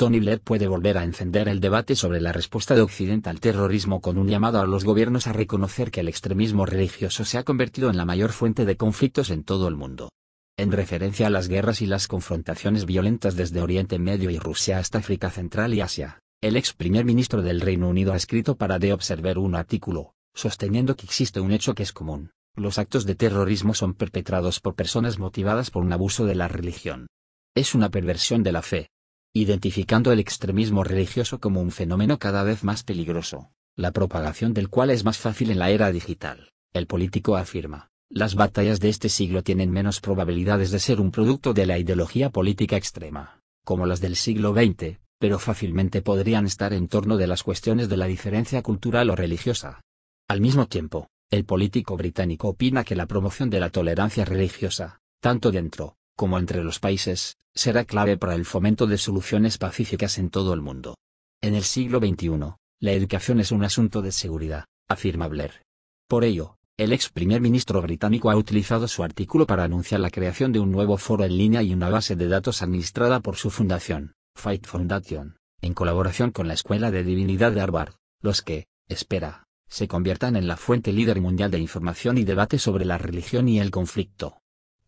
Tony Blair puede volver a encender el debate sobre la respuesta de Occidente al terrorismo con un llamado a los gobiernos a reconocer que el extremismo religioso se ha convertido en la mayor fuente de conflictos en todo el mundo. En referencia a las guerras y las confrontaciones violentas desde Oriente Medio y Rusia hasta África Central y Asia, el ex primer ministro del Reino Unido ha escrito para de Observer un artículo, sosteniendo que existe un hecho que es común. Los actos de terrorismo son perpetrados por personas motivadas por un abuso de la religión. Es una perversión de la fe, identificando el extremismo religioso como un fenómeno cada vez más peligroso, la propagación del cual es más fácil en la era digital. El político afirma, las batallas de este siglo tienen menos probabilidades de ser un producto de la ideología política extrema, como las del siglo XX, pero fácilmente podrían estar en torno de las cuestiones de la diferencia cultural o religiosa. Al mismo tiempo, el político británico opina que la promoción de la tolerancia religiosa, tanto dentro, como entre los países, será clave para el fomento de soluciones pacíficas en todo el mundo. En el siglo XXI, la educación es un asunto de seguridad, afirma Blair. Por ello, el ex primer ministro británico ha utilizado su artículo para anunciar la creación de un nuevo foro en línea y una base de datos administrada por su fundación, Fight Foundation, en colaboración con la Escuela de Divinidad de Harvard, los que, espera, se conviertan en la fuente líder mundial de información y debate sobre la religión y el conflicto.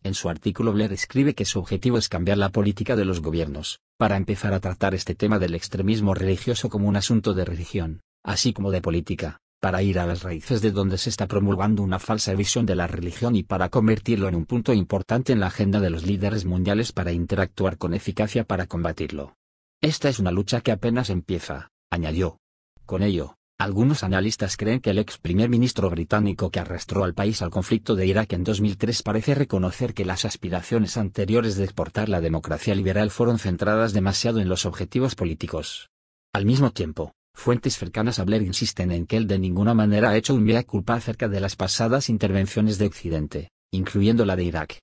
En su artículo Blair escribe que su objetivo es cambiar la política de los gobiernos, para empezar a tratar este tema del extremismo religioso como un asunto de religión, así como de política, para ir a las raíces de donde se está promulgando una falsa visión de la religión y para convertirlo en un punto importante en la agenda de los líderes mundiales para interactuar con eficacia para combatirlo. Esta es una lucha que apenas empieza, añadió. Con ello, algunos analistas creen que el ex primer ministro británico que arrastró al país al conflicto de Irak en 2003 parece reconocer que las aspiraciones anteriores de exportar la democracia liberal fueron centradas demasiado en los objetivos políticos. Al mismo tiempo, fuentes cercanas a Blair insisten en que él de ninguna manera ha hecho un mea culpa acerca de las pasadas intervenciones de Occidente, incluyendo la de Irak,